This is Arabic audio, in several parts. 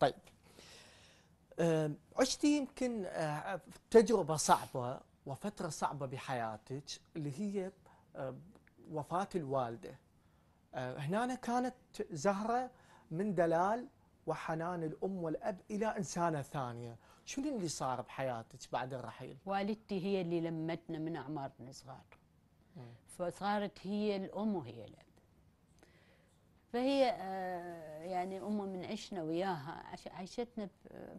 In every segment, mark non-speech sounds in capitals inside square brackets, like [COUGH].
طيب عشتي يمكن آه، تجربة صعبة وفترة صعبة بحياتك اللي هي وفاة الوالدة أه، هنا كانت زهرة من دلال وحنان الأم والأب إلى إنسانة ثانية شنو اللي صار بحياتك بعد الرحيل؟ والدتي هي اللي لمتنا من أعمارنا صغار فصارت هي الأم وهي الأب فهي آه، يعني أمه من عشنا وياها عشتنا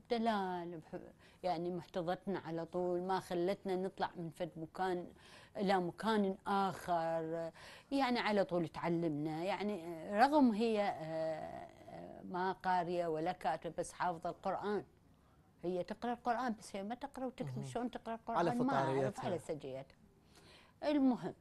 بدلال يعني محتضتنا على طول ما خلتنا نطلع من فد مكان إلى مكان آخر يعني على طول تعلمنا يعني رغم هي آه، آه، ما قارية ولا كاتبة بس حافظة القرآن هي تقرأ القرآن بس هي ما تقرأ وتكتب شلون تقرأ القرآن على ما أعرف على سجيتها المهم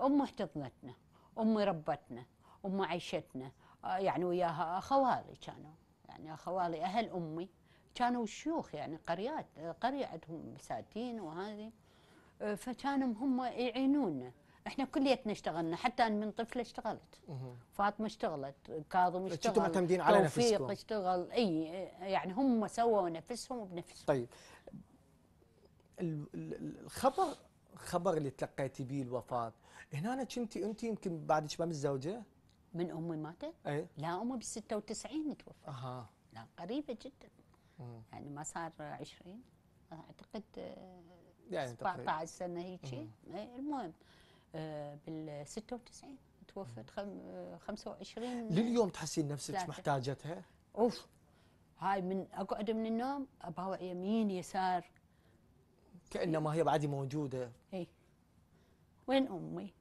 أمه احتضنتنا أمي ربتنا أمه عيشتنا يعني وياها اخوالي كانوا يعني اخوالي اهل امي كانوا شيوخ يعني قريات قريه عندهم بساتين وهذه فكانوا هم يعينونا احنا كليتنا اشتغلنا حتى انا من طفله اشتغلت فاطمه اشتغلت كاظم اشتغل كنتوا معتمدين على نفسكم اشتغل اي يعني هم سووا نفسهم بنفسهم طيب الخبر خبر اللي تلقيتي به الوفاه هنا كنتي انت يمكن بعدك ما متزوجه من امي ماتت؟ اي لا امي بال 96 توفت اها لا قريبه جدا مم. يعني ما صار 20 اعتقد آه، يعني 17 سنه هيك إيه، المهم آه، بال 96 توفت 25 آه، لليوم تحسين نفسك ثلاثة. محتاجتها؟ اوف هاي من اقعد من النوم اباوع يمين يسار كانما هي بعدي موجوده اي وين امي؟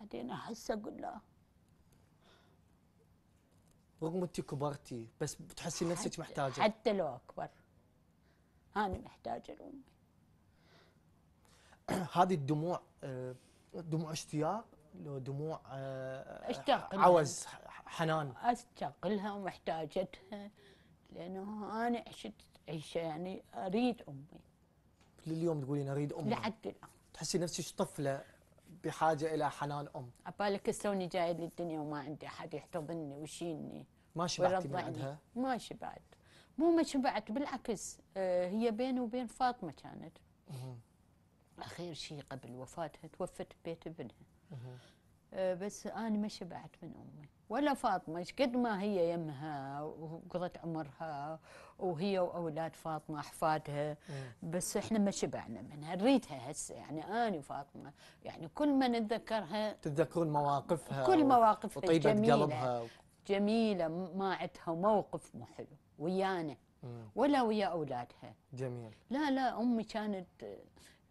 بعدين احس اقول لا رغم انت كبرتي بس بتحسي نفسك محتاجه حتى لو اكبر انا محتاجه لامي [CLEARS THROAT] هذه الدموع آه، دموع اشتياق لو دموع آه، اشتاق عوز حنان اشتاق لها ومحتاجتها لانه انا عشت عيشه يعني اريد امي لليوم تقولين اريد امي لحد الان تحسي نفسك طفله بحاجه الى حنان ام عبالك سوني جايه للدنيا وما عندي احد يحتضنني ويشيلني ما شبعتي من عندها؟ ما شبعت مو ما شبعت بالعكس آه، هي بيني وبين فاطمه كانت اخر شيء قبل وفاتها توفت ببيت ابنها أه، بس أنا ما شبعت من أمي ولا فاطمة قد ما هي يمها وقضت عمرها وهي وأولاد فاطمة أحفادها بس إحنا ما شبعنا منها نريدها هسه يعني أنا وفاطمة يعني كل ما نتذكرها تتذكرون مواقفها كل مواقفها وطيبة جميلة قلبها جميلة ما عندها موقف مو حلو ويانا ولا ويا أولادها جميل لا لا أمي كانت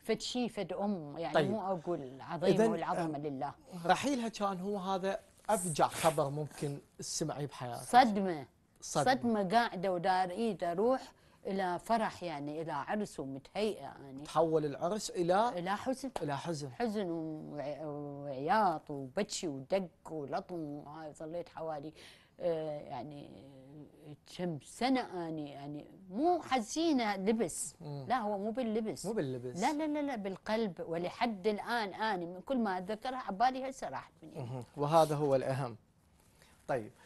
فد شيء فد أم يعني طيب. مو أقول عظيمة والعظمة آه، لله رحيلها كان هو هذا أفجع خبر ممكن تسمعي بحياتك صدمة صدمة, صدمة قاعدة ودار إيد أروح إلى فرح يعني إلى عرس ومتهيئة يعني تحول العرس إلى إلى حزن إلى حزن حزن وعياط وبكي ودق ولطم وهاي ظليت حوالي آه، يعني سنة اني يعني،, يعني مو حزينه لبس لا هو مو باللبس مو باللبس لا لا لا, لا بالقلب ولحد الان اني من كل ما اتذكرها عبالي هسه راحت مني وهذا هو الاهم طيب